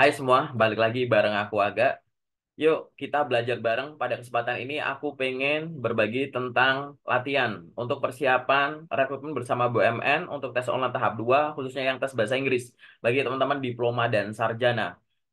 Hai semua, balik lagi bareng aku Aga. Yuk, kita belajar bareng. Pada kesempatan ini aku pengen berbagi tentang latihan untuk persiapan rekrutmen bersama BUMN untuk tes online tahap 2, khususnya yang tes bahasa Inggris bagi teman-teman diploma dan sarjana.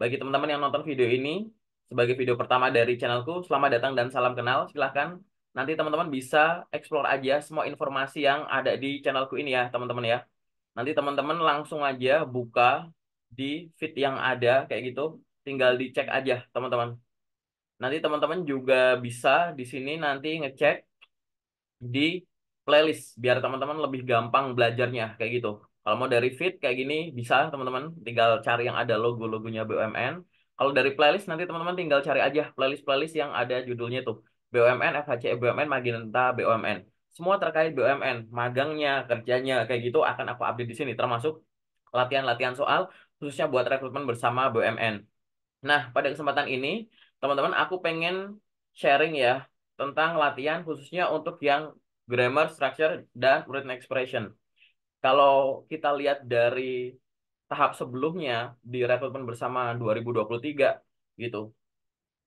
Bagi teman-teman yang nonton video ini sebagai video pertama dari channelku, selamat datang dan salam kenal. Silahkan nanti teman-teman bisa explore aja semua informasi yang ada di channelku ini ya, teman-teman ya. Nanti teman-teman langsung aja buka di feed yang ada kayak gitu tinggal dicek aja teman-teman nanti teman-teman juga bisa di sini nanti ngecek di playlist biar teman-teman lebih gampang belajarnya kayak gitu kalau mau dari feed kayak gini bisa teman-teman tinggal cari yang ada logo-logonya BUMN kalau dari playlist nanti teman-teman tinggal cari aja playlist-playlist yang ada judulnya tuh BUMN, FHC BUMN, Magenta BUMN. Semua terkait BUMN, magangnya, kerjanya kayak gitu akan aku update di sini termasuk latihan-latihan soal khususnya buat rekrutmen bersama BUMN. Nah, pada kesempatan ini, teman-teman, aku pengen sharing ya tentang latihan khususnya untuk yang grammar, structure, dan written expression. Kalau kita lihat dari tahap sebelumnya di rekrutmen bersama 2023 gitu.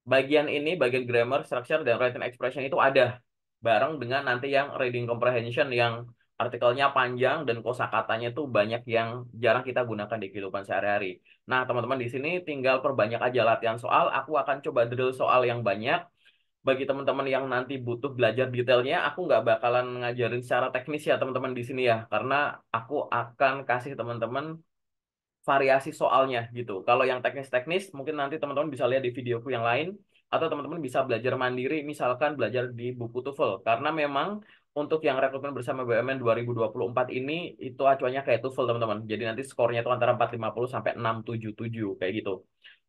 Bagian ini, bagian grammar, structure, dan written expression itu ada bareng dengan nanti yang reading comprehension yang artikelnya panjang dan kosakatanya itu banyak yang jarang kita gunakan di kehidupan sehari-hari. Nah, teman-teman di sini tinggal perbanyak aja latihan soal. Aku akan coba drill soal yang banyak. Bagi teman-teman yang nanti butuh belajar detailnya, aku nggak bakalan ngajarin secara teknis ya teman-teman di sini ya, karena aku akan kasih teman-teman variasi soalnya gitu. Kalau yang teknis-teknis, mungkin nanti teman-teman bisa lihat di videoku yang lain atau teman-teman bisa belajar mandiri misalkan belajar di buku TOEFL karena memang untuk yang rekrutmen bersama BUMN 2024 ini itu acuannya kayak TOEFL teman-teman. Jadi nanti skornya itu antara 450 sampai 677 kayak gitu.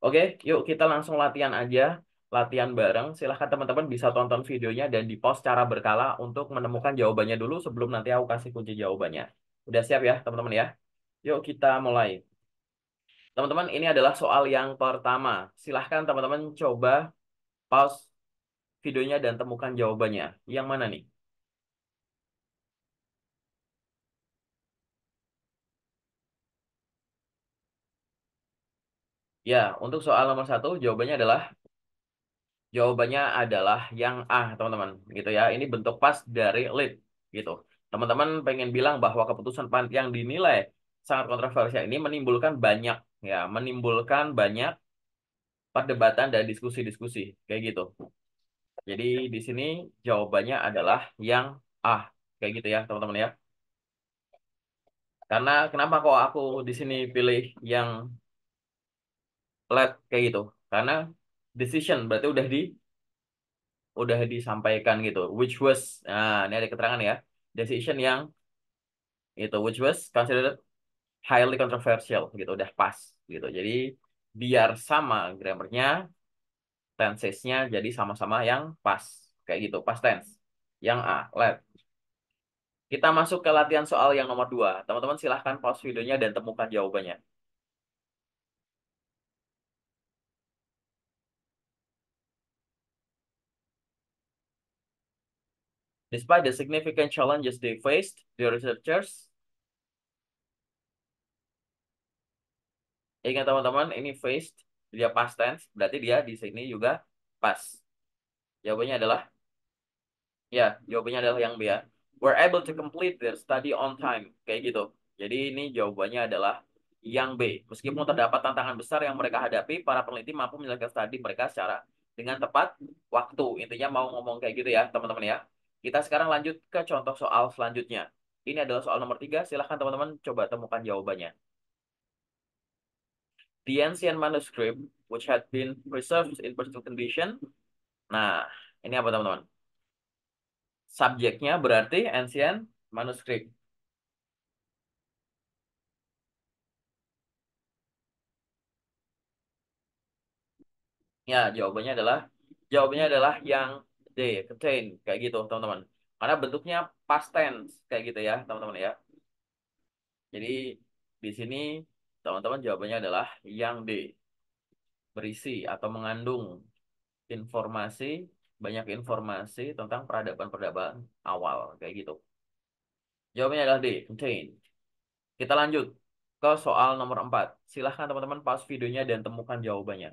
Oke, yuk kita langsung latihan aja latihan bareng. Silahkan teman-teman bisa tonton videonya dan di-post cara berkala untuk menemukan jawabannya dulu sebelum nanti aku kasih kunci jawabannya. Udah siap ya teman-teman ya? Yuk kita mulai. Teman-teman ini adalah soal yang pertama. Silahkan teman-teman coba pause videonya dan temukan jawabannya. Yang mana nih? Ya, untuk soal nomor satu jawabannya adalah jawabannya adalah yang A, teman-teman. Gitu ya. Ini bentuk pas dari lead gitu. Teman-teman pengen bilang bahwa keputusan yang dinilai sangat kontroversial ini menimbulkan banyak ya, menimbulkan banyak perdebatan dan diskusi-diskusi kayak gitu. Jadi di sini jawabannya adalah yang A, kayak gitu ya, teman-teman ya. Karena kenapa kok aku di sini pilih yang let kayak gitu karena decision berarti udah di udah disampaikan gitu which was nah ini ada keterangan ya decision yang itu which was considered highly controversial gitu udah pas gitu jadi biar sama grammarnya tensesnya jadi sama-sama yang pas kayak gitu pas tense yang A let kita masuk ke latihan soal yang nomor dua teman-teman silahkan pause videonya dan temukan jawabannya Despite the significant challenges they faced, the researchers Ingat teman-teman, ini faced, dia past tense, berarti dia di sini juga pas. Jawabannya adalah, ya, jawabannya adalah yang B ya. Were able to complete their study on time, kayak gitu. Jadi ini jawabannya adalah yang B. Meskipun terdapat tantangan besar yang mereka hadapi, para peneliti mampu menyelesaikan studi mereka secara dengan tepat waktu. Intinya mau ngomong kayak gitu ya, teman-teman ya. Kita sekarang lanjut ke contoh soal selanjutnya. Ini adalah soal nomor 3. Silahkan teman-teman coba temukan jawabannya. The ancient manuscript which had been preserved in personal condition. Nah, ini apa teman-teman? Subjeknya berarti ancient manuscript. Ya, jawabannya adalah jawabannya adalah yang D, contain kayak gitu teman-teman. Karena bentuknya past tense kayak gitu ya teman-teman ya. Jadi di sini teman-teman jawabannya adalah yang D. Berisi atau mengandung informasi, banyak informasi tentang peradaban-peradaban awal kayak gitu. Jawabannya adalah D, contain. Kita lanjut ke soal nomor 4. Silahkan teman-teman pause videonya dan temukan jawabannya.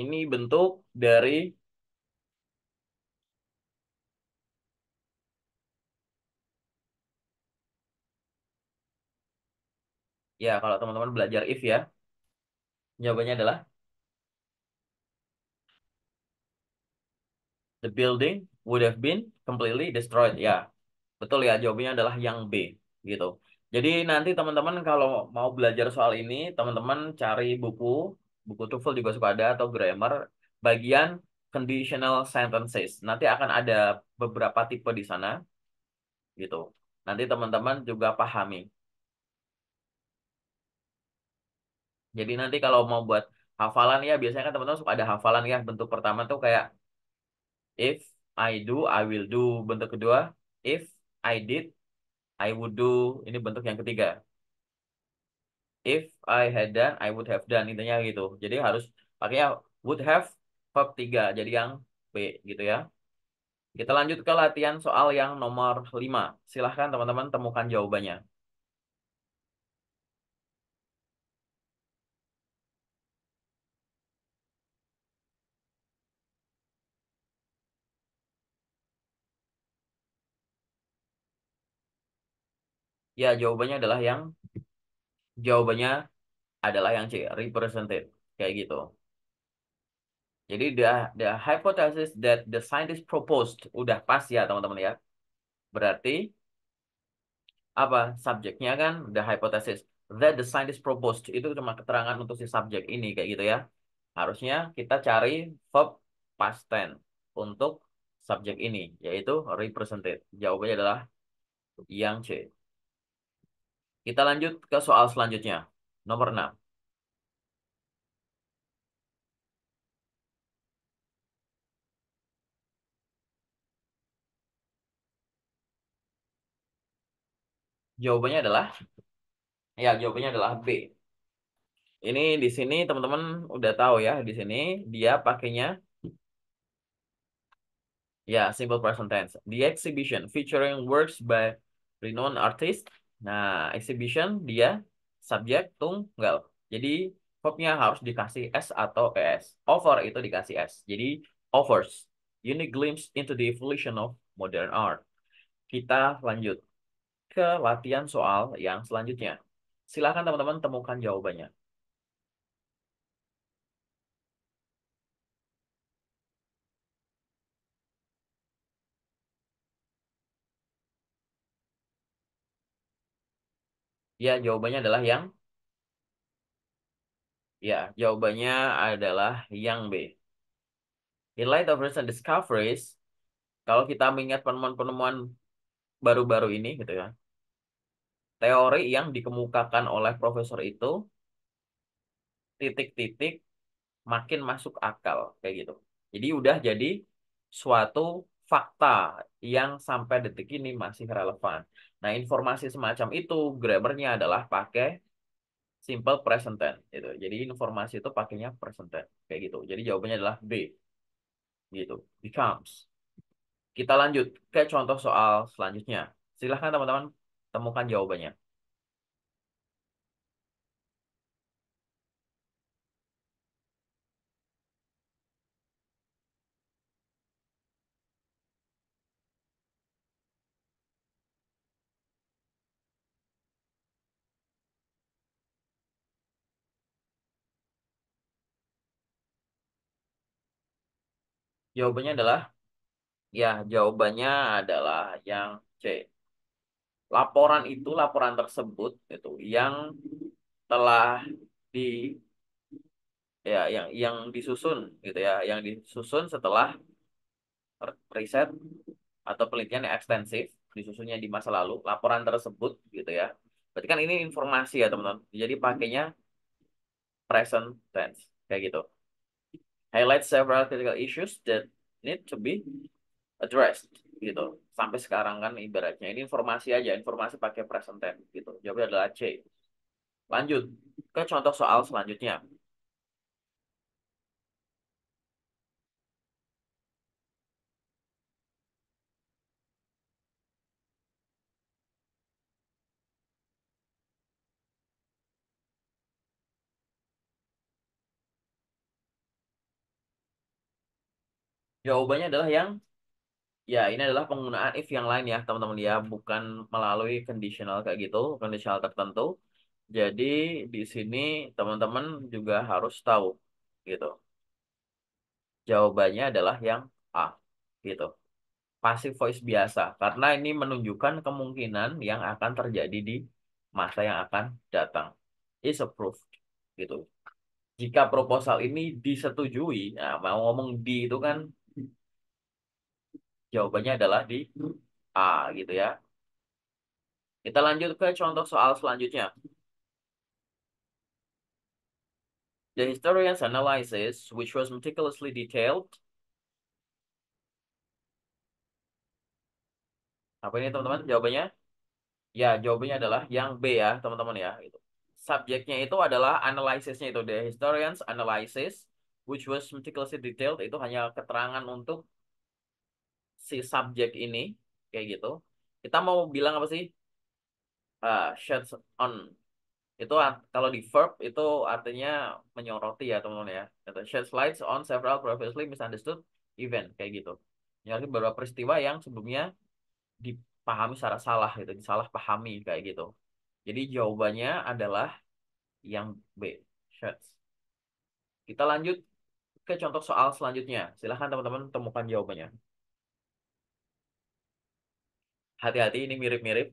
ini bentuk dari Ya, kalau teman-teman belajar if ya, jawabannya adalah the building would have been completely destroyed. Ya, betul ya, jawabannya adalah yang B gitu. Jadi nanti teman-teman kalau mau belajar soal ini, teman-teman cari buku buku TOEFL juga suka ada atau grammar bagian conditional sentences. Nanti akan ada beberapa tipe di sana gitu. Nanti teman-teman juga pahami. Jadi nanti kalau mau buat hafalan ya biasanya kan teman-teman suka ada hafalan ya bentuk pertama tuh kayak if I do I will do bentuk kedua if I did I would do ini bentuk yang ketiga if I had done I would have done intinya gitu jadi harus pakai would have verb 3 jadi yang B gitu ya kita lanjut ke latihan soal yang nomor 5 silahkan teman-teman temukan jawabannya Ya, jawabannya adalah yang Jawabannya adalah yang C, represented. Kayak gitu. Jadi the, the hypothesis that the scientist proposed udah pas ya teman-teman ya. Berarti apa subjeknya kan the hypothesis that the scientist proposed itu cuma keterangan untuk si subjek ini kayak gitu ya. Harusnya kita cari verb past tense untuk subjek ini yaitu represented. Jawabannya adalah yang C. Kita lanjut ke soal selanjutnya. Nomor 6. Jawabannya adalah ya, jawabannya adalah B. Ini di sini teman-teman udah tahu ya, di sini dia pakainya ya simple present tense. The exhibition featuring works by renowned artists Nah, exhibition dia subjek tunggal. Jadi verbnya harus dikasih S atau ES. Over itu dikasih S. Jadi offers. Unique glimpse into the evolution of modern art. Kita lanjut ke latihan soal yang selanjutnya. Silakan teman-teman temukan jawabannya. Ya, jawabannya adalah yang Ya, jawabannya adalah yang B. In light of recent discoveries, kalau kita mengingat penemuan-penemuan baru-baru ini gitu ya. Teori yang dikemukakan oleh profesor itu titik-titik makin masuk akal kayak gitu. Jadi udah jadi suatu fakta yang sampai detik ini masih relevan. Nah, informasi semacam itu grammarnya adalah pakai simple present tense gitu. Jadi informasi itu pakainya present tense kayak gitu. Jadi jawabannya adalah B. Gitu. Becomes. Kita lanjut ke contoh soal selanjutnya. Silahkan teman-teman temukan jawabannya. Jawabannya adalah ya, jawabannya adalah yang C. Laporan itu laporan tersebut itu yang telah di ya yang yang disusun gitu ya, yang disusun setelah riset atau penelitian yang ekstensif disusunnya di masa lalu, laporan tersebut gitu ya. Berarti kan ini informasi ya, teman-teman. Jadi pakainya present tense kayak gitu highlight several critical issues that need to be addressed gitu. Sampai sekarang kan ibaratnya ini informasi aja, informasi pakai present tense gitu. Jawabnya adalah C. Lanjut ke contoh soal selanjutnya. Jawabannya adalah yang ya ini adalah penggunaan if yang lain ya teman-teman ya bukan melalui conditional kayak gitu conditional tertentu. Jadi di sini teman-teman juga harus tahu gitu. Jawabannya adalah yang A gitu. Passive voice biasa karena ini menunjukkan kemungkinan yang akan terjadi di masa yang akan datang. Is approved gitu jika proposal ini disetujui, nah, mau ngomong di itu kan Jawabannya adalah di A gitu ya. Kita lanjut ke contoh soal selanjutnya. The historian's analysis, which was meticulously detailed. Apa ini teman-teman jawabannya? Ya, jawabannya adalah yang B ya, teman-teman ya. Itu. Subjeknya itu adalah analysisnya itu. The historian's analysis, which was meticulously detailed, itu hanya keterangan untuk si subjek ini kayak gitu kita mau bilang apa sih uh, sheds on itu kalau di verb itu artinya menyoroti ya teman-teman ya itu sheds lights on several previously misunderstood event kayak gitu nyari beberapa peristiwa yang sebelumnya dipahami secara salah gitu pahami kayak gitu jadi jawabannya adalah yang B sheds kita lanjut ke contoh soal selanjutnya silahkan teman-teman temukan jawabannya hati-hati ini mirip-mirip.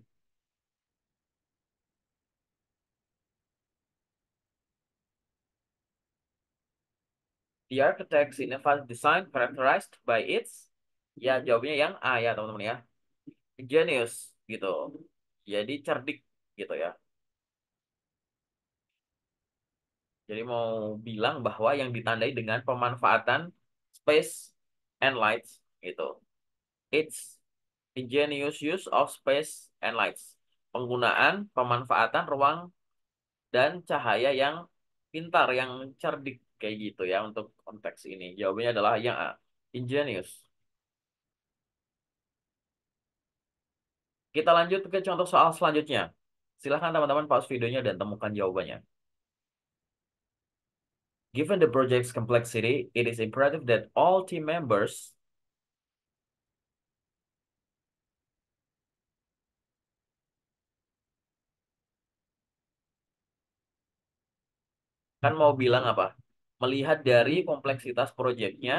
The architect's innovative design characterized by its ya jawabnya yang A ya teman-teman ya. Genius gitu. Jadi cerdik gitu ya. Jadi mau bilang bahwa yang ditandai dengan pemanfaatan space and lights gitu. It's ingenious use of space and lights. Penggunaan, pemanfaatan ruang dan cahaya yang pintar, yang cerdik kayak gitu ya untuk konteks ini. Jawabannya adalah yang A, ingenious. Kita lanjut ke contoh soal selanjutnya. Silahkan teman-teman pause videonya dan temukan jawabannya. Given the project's complexity, it is imperative that all team members kan mau bilang apa? Melihat dari kompleksitas proyeknya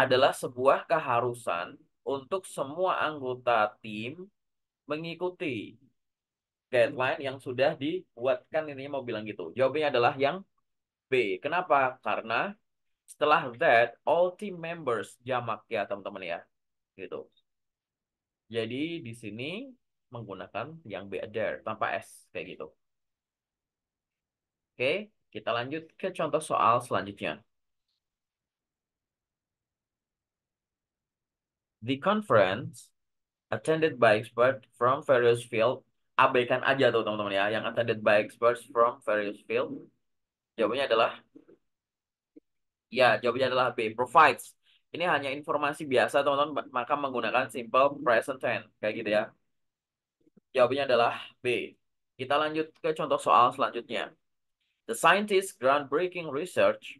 adalah sebuah keharusan untuk semua anggota tim mengikuti deadline yang sudah dibuatkan ini. mau bilang gitu. Jawabannya adalah yang B. Kenapa? Karena setelah that all team members jamak ya teman-teman ya. Gitu. Jadi di sini menggunakan yang B there tanpa S kayak gitu. Oke, kita lanjut ke contoh soal selanjutnya. The conference attended by experts from various fields. Abaikan aja tuh teman-teman ya. Yang attended by experts from various fields. Jawabannya adalah ya, jawabannya adalah B. Provides. Ini hanya informasi biasa teman-teman, maka menggunakan simple present tense kayak gitu ya. Jawabannya adalah B. Kita lanjut ke contoh soal selanjutnya. The scientist groundbreaking research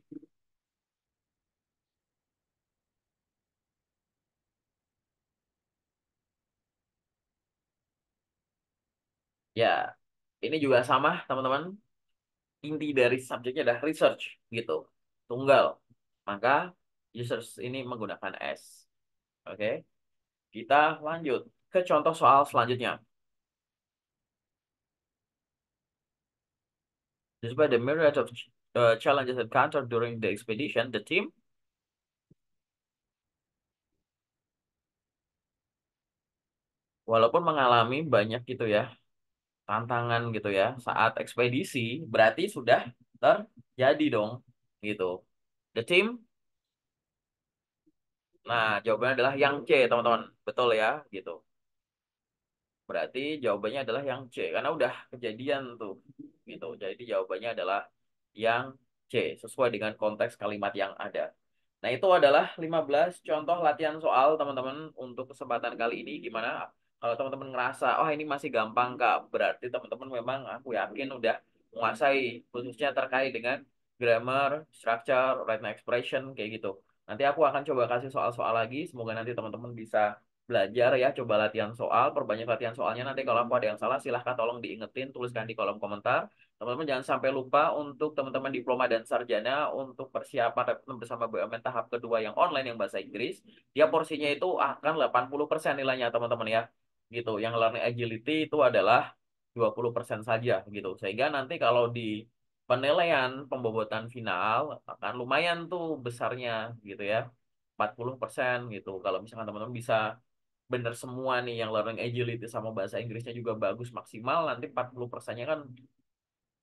Ya, ini juga sama teman-teman. Inti dari subjeknya adalah research gitu. Tunggal. Maka users ini menggunakan S. Oke. Okay? Kita lanjut ke contoh soal selanjutnya. Despite the myriad of uh, challenges encountered during the expedition, the team walaupun mengalami banyak gitu ya tantangan gitu ya saat ekspedisi berarti sudah terjadi dong gitu the team nah jawabannya adalah yang C teman-teman betul ya gitu berarti jawabannya adalah yang C karena udah kejadian tuh gitu. Jadi jawabannya adalah yang C sesuai dengan konteks kalimat yang ada. Nah, itu adalah 15 contoh latihan soal teman-teman untuk kesempatan kali ini gimana? Kalau teman-teman ngerasa, oh ini masih gampang Kak, berarti teman-teman memang aku yakin udah menguasai khususnya terkait dengan grammar, structure, written expression kayak gitu. Nanti aku akan coba kasih soal-soal lagi, semoga nanti teman-teman bisa belajar ya, coba latihan soal, perbanyak latihan soalnya. Nanti kalau ada yang salah, silahkan tolong diingetin, tuliskan di kolom komentar. Teman-teman jangan sampai lupa untuk teman-teman diploma dan sarjana untuk persiapan bersama BUMN tahap kedua yang online yang bahasa Inggris, dia porsinya itu akan 80% nilainya teman-teman ya. Gitu. Yang learning agility itu adalah 20% saja gitu. Sehingga nanti kalau di penilaian pembobotan final akan lumayan tuh besarnya gitu ya. 40% gitu. Kalau misalkan teman-teman bisa bener semua nih yang learning agility sama bahasa Inggrisnya juga bagus maksimal nanti 40 persennya kan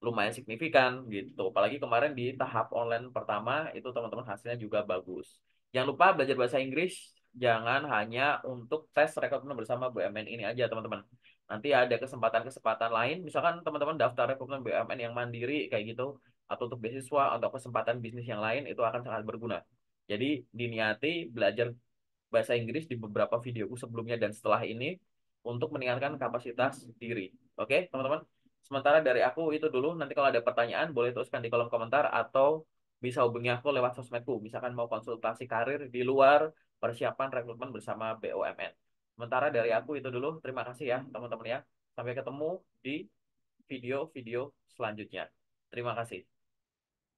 lumayan signifikan gitu apalagi kemarin di tahap online pertama itu teman-teman hasilnya juga bagus jangan lupa belajar bahasa Inggris jangan hanya untuk tes rekrutmen bersama BUMN ini aja teman-teman nanti ada kesempatan-kesempatan lain misalkan teman-teman daftar rekrutmen BUMN yang mandiri kayak gitu atau untuk beasiswa atau kesempatan bisnis yang lain itu akan sangat berguna jadi diniati belajar bahasa Inggris di beberapa videoku sebelumnya dan setelah ini untuk meningkatkan kapasitas diri. Oke, okay, teman-teman. Sementara dari aku itu dulu. Nanti kalau ada pertanyaan boleh tuliskan di kolom komentar atau bisa hubungi aku lewat sosmedku. Misalkan mau konsultasi karir di luar persiapan rekrutmen bersama BUMN. Sementara dari aku itu dulu. Terima kasih ya teman-teman ya. Sampai ketemu di video-video selanjutnya. Terima kasih.